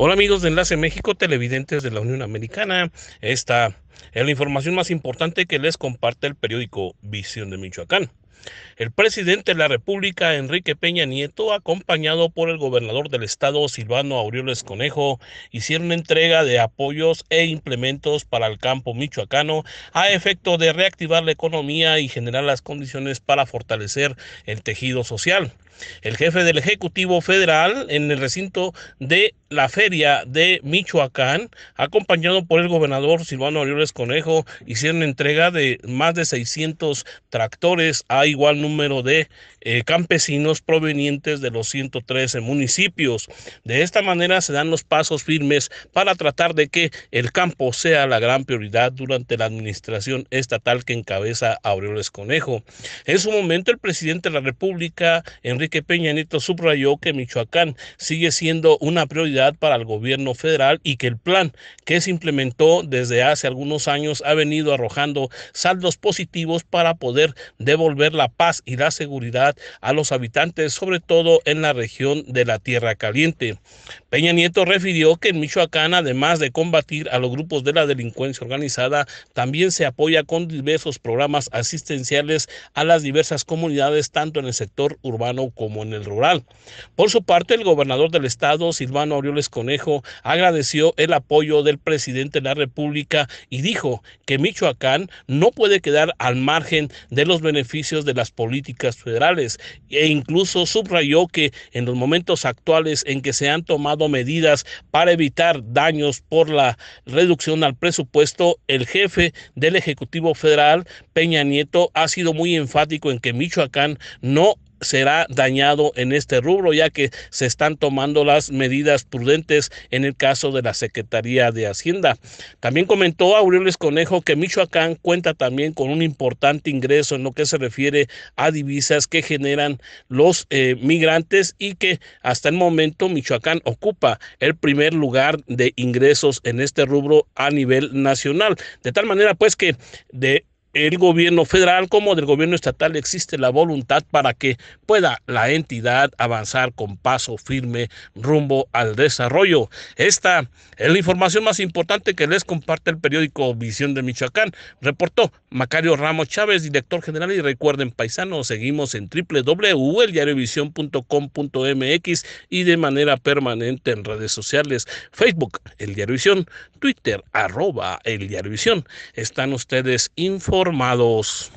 Hola amigos de Enlace México, televidentes de la Unión Americana. Esta es la información más importante que les comparte el periódico Visión de Michoacán. El presidente de la República, Enrique Peña Nieto, acompañado por el gobernador del estado, Silvano Aureoles Conejo, hicieron entrega de apoyos e implementos para el campo michoacano a efecto de reactivar la economía y generar las condiciones para fortalecer el tejido social. El jefe del Ejecutivo Federal en el recinto de la feria de Michoacán, acompañado por el gobernador Silvano Aureoles Conejo, hicieron entrega de más de 600 tractores a igual número de eh, campesinos provenientes de los 113 municipios. De esta manera se dan los pasos firmes para tratar de que el campo sea la gran prioridad durante la administración estatal que encabeza Aureoles Conejo. En su momento, el presidente de la República, Enrique Peña Nieto, subrayó que Michoacán sigue siendo una prioridad para el gobierno federal y que el plan que se implementó desde hace algunos años ha venido arrojando saldos positivos para poder devolver la paz y la seguridad a los habitantes, sobre todo en la región de la Tierra Caliente. Peña Nieto refirió que en Michoacán, además de combatir a los grupos de la delincuencia organizada, también se apoya con diversos programas asistenciales a las diversas comunidades, tanto en el sector urbano como en el rural. Por su parte, el gobernador del estado, Silvano Aureoles Conejo, agradeció el apoyo del presidente de la República y dijo que Michoacán no puede quedar al margen de los beneficios de las políticas federales e incluso subrayó que en los momentos actuales en que se han tomado medidas para evitar daños por la reducción al presupuesto, el jefe del Ejecutivo Federal, Peña Nieto, ha sido muy enfático en que Michoacán no será dañado en este rubro, ya que se están tomando las medidas prudentes en el caso de la Secretaría de Hacienda. También comentó Aureoles Conejo que Michoacán cuenta también con un importante ingreso en lo que se refiere a divisas que generan los eh, migrantes y que hasta el momento Michoacán ocupa el primer lugar de ingresos en este rubro a nivel nacional. De tal manera pues que de el gobierno federal como del gobierno estatal existe la voluntad para que pueda la entidad avanzar con paso firme rumbo al desarrollo. Esta es la información más importante que les comparte el periódico Visión de Michoacán, reportó Macario Ramos Chávez, director general y recuerden paisanos, seguimos en www.eldiariovisión.com.mx y de manera permanente en redes sociales, Facebook, El Diario Visión, Twitter, arroba El Diario Visión. Están ustedes informados malos